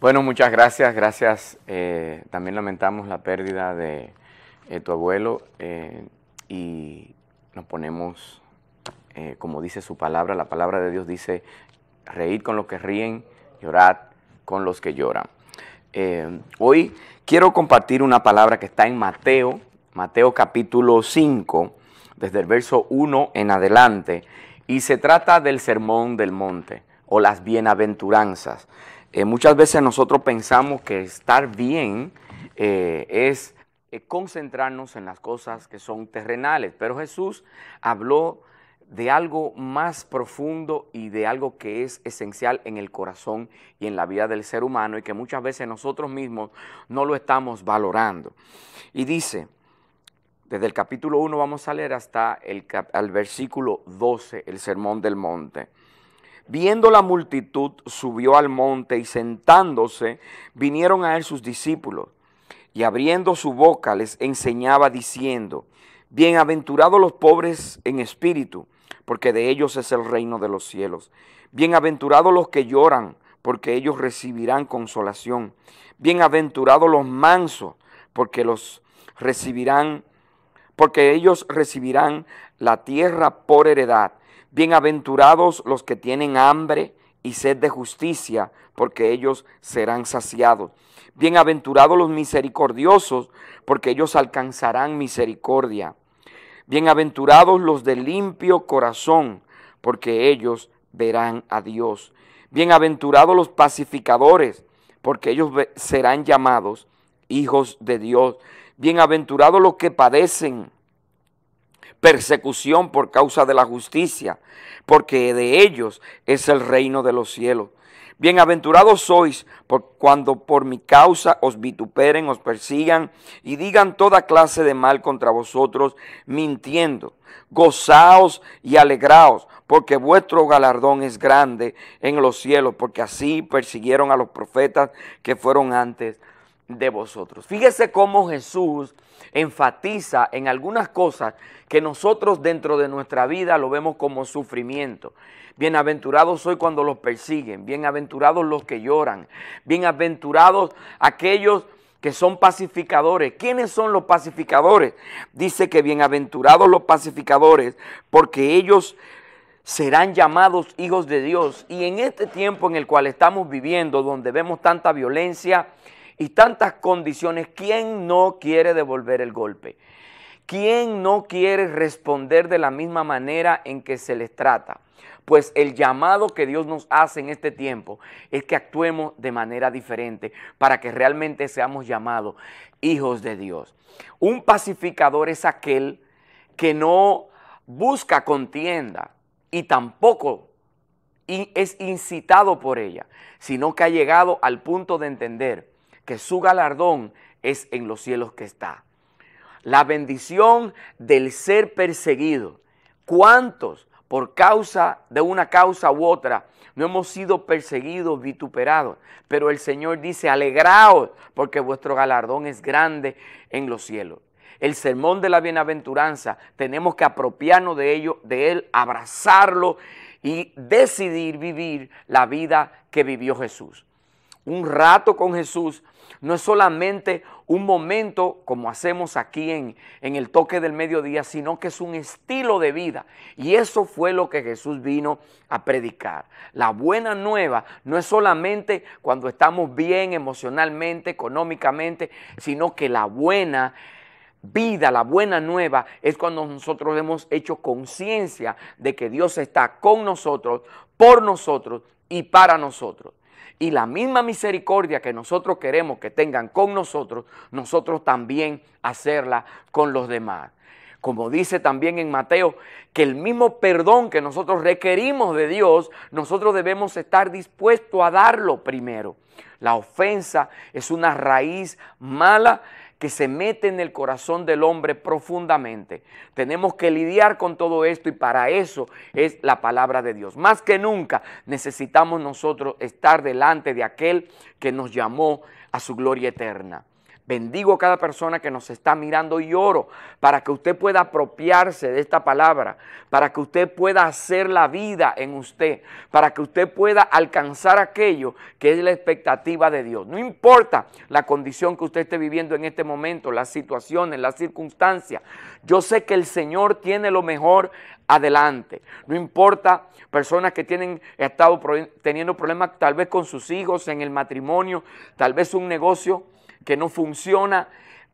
Bueno, muchas gracias, gracias. Eh, también lamentamos la pérdida de eh, tu abuelo eh, y nos ponemos, como dice su palabra, la palabra de Dios dice, reír con los que ríen, llorar con los que lloran. hoy quiero compartir una palabra que está en Mateo, Mateo capítulo 5, desde el verso 1 en adelante, y se trata del sermón del monte o las bienaventuranzas. Eh, muchas veces nosotros pensamos que estar bien eh, es eh, concentrarnos en las cosas que son terrenales, pero Jesús habló de algo más profundo y de algo que es esencial en el corazón y en la vida del ser humano y que muchas veces nosotros mismos no lo estamos valorando. Y dice, desde el capítulo 1 vamos a leer hasta el versículo 12, el Sermón del Monte. Viendo la multitud, subió al monte y sentándose, vinieron a él sus discípulos. Y abriendo su boca les enseñaba diciendo, Bienaventurados los pobres en espíritu, porque de ellos es el reino de los cielos. Bienaventurados los que lloran, porque ellos recibirán consolación. Bienaventurados los mansos, porque los recibirán, porque ellos recibirán la tierra por heredad. Bienaventurados los que tienen hambre y sed de justicia, porque ellos serán saciados. Bienaventurados los misericordiosos, porque ellos alcanzarán misericordia. Bienaventurados los de limpio corazón, porque ellos verán a Dios. Bienaventurados los pacificadores, porque ellos serán llamados hijos de Dios. Bienaventurados los que padecen persecución por causa de la justicia, porque de ellos es el reino de los cielos. Bienaventurados sois cuando por mi causa os vituperen, os persigan y digan toda clase de mal contra vosotros, mintiendo. Gozaos y alegraos, porque vuestro galardón es grande en los cielos, porque así persiguieron a los profetas que fueron antes de vosotros. Fíjese cómo Jesús enfatiza en algunas cosas que nosotros dentro de nuestra vida lo vemos como sufrimiento. Bienaventurados soy cuando los persiguen, bienaventurados los que lloran, bienaventurados aquellos que son pacificadores. ¿Quiénes son los pacificadores? Dice que bienaventurados los pacificadores, porque ellos serán llamados hijos de Dios. Y en este tiempo en el cual estamos viviendo, donde vemos tanta violencia, y tantas condiciones, ¿quién no quiere devolver el golpe? ¿Quién no quiere responder de la misma manera en que se les trata? Pues el llamado que Dios nos hace en este tiempo es que actuemos de manera diferente para que realmente seamos llamados hijos de Dios. Un pacificador es aquel que no busca contienda y tampoco es incitado por ella, sino que ha llegado al punto de entender que su galardón es en los cielos que está. La bendición del ser perseguido. ¿Cuántos por causa de una causa u otra no hemos sido perseguidos, vituperados? Pero el Señor dice, alegraos porque vuestro galardón es grande en los cielos el sermón de la bienaventuranza, tenemos que apropiarnos de ello, de él, abrazarlo y decidir vivir la vida que vivió Jesús un rato con Jesús, no es solamente un momento como hacemos aquí en, el toque del mediodía, sino que es un estilo de vida. Y eso fue lo que Jesús vino a predicar. La buena nueva no es solamente cuando estamos bien emocionalmente, económicamente, sino que la buena vida, la buena nueva, es cuando nosotros hemos hecho conciencia de que Dios está con nosotros, por nosotros y para nosotros. Y la misma misericordia que nosotros queremos que tengan con nosotros, nosotros también hacerla con los demás. Como dice también en Mateo, que el mismo perdón que nosotros requerimos de Dios, nosotros debemos estar dispuestos a darlo primero. La ofensa es una raíz mala que se mete en el corazón del hombre profundamente. Tenemos que lidiar con todo esto y para eso es la palabra de Dios. Más que nunca necesitamos nosotros estar delante de aquel que nos llamó a su gloria eterna. Bendigo a cada persona que nos está mirando y oro para que usted pueda apropiarse de esta palabra, para que usted pueda hacer la vida en usted, para que usted pueda alcanzar aquello que es la expectativa de Dios. No importa la condición que usted esté viviendo en este momento, las situaciones, las circunstancias, yo sé que el Señor tiene lo mejor adelante. No importa personas que tienen estado teniendo problemas tal vez con sus hijos, en el matrimonio, tal vez un negocio que no funciona,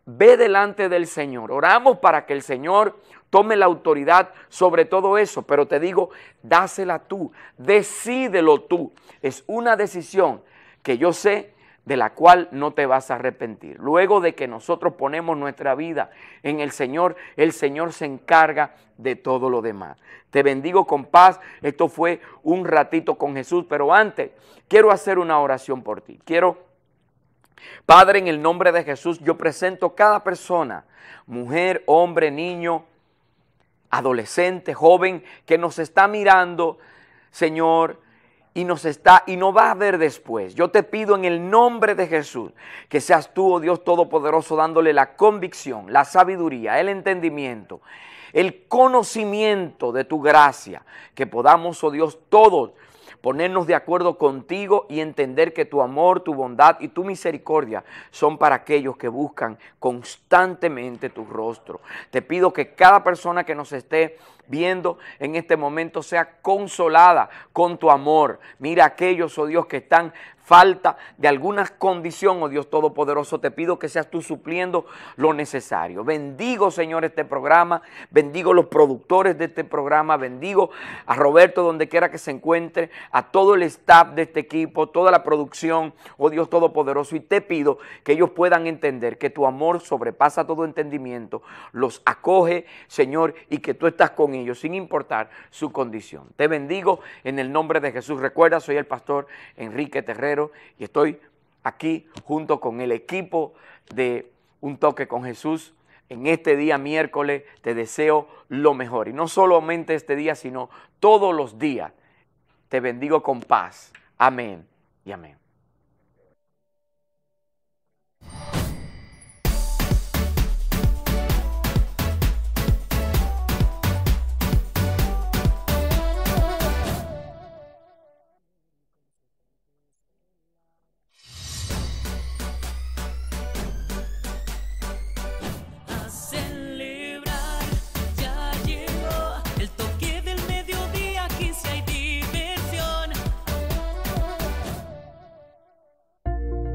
ve delante del Señor. Oramos para que el Señor tome la autoridad sobre todo eso, pero te digo, dásela tú, decídelo tú. Es una decisión que yo sé de la cual no te vas a arrepentir. Luego de que nosotros ponemos nuestra vida en el Señor, el Señor se encarga de todo lo demás. Te bendigo con paz. Esto fue un ratito con Jesús, pero antes quiero hacer una oración por ti. Quiero Padre, en el nombre de Jesús, yo presento cada persona, mujer, hombre, niño, adolescente, joven, que nos está mirando, Señor, y nos está y no va a ver después. Yo te pido en el nombre de Jesús que seas tú, oh Dios Todopoderoso, dándole la convicción, la sabiduría, el entendimiento, el conocimiento de tu gracia, que podamos, oh Dios, todos ponernos de acuerdo contigo y entender que tu amor, tu bondad y tu misericordia son para aquellos que buscan constantemente tu rostro. Te pido que cada persona que nos esté viendo en este momento sea consolada con tu amor. Mira aquellos, oh Dios, que están falta de alguna condición, oh Dios Todopoderoso, te pido que seas tú supliendo lo necesario. Bendigo, Señor, este programa, bendigo los productores de este programa, bendigo a Roberto donde quiera que se encuentre, a todo el staff de este equipo, toda la producción, oh Dios Todopoderoso, y te pido que ellos puedan entender que tu amor sobrepasa todo entendimiento, los acoge, Señor, y que tú estás con ellos, sin importar su condición. Te bendigo en el nombre de Jesús. Recuerda, soy el pastor Enrique Terrero y estoy aquí junto con el equipo de Un Toque con Jesús. En este día miércoles te deseo lo mejor. Y no solamente este día, sino todos los días. Te bendigo con paz. Amén y amén.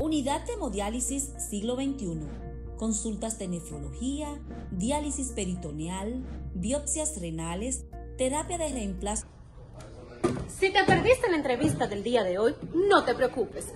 Unidad de Hemodiálisis Siglo XXI. Consultas de nefrología, diálisis peritoneal, biopsias renales, terapia de reemplazo. Si te perdiste la entrevista del día de hoy, no te preocupes.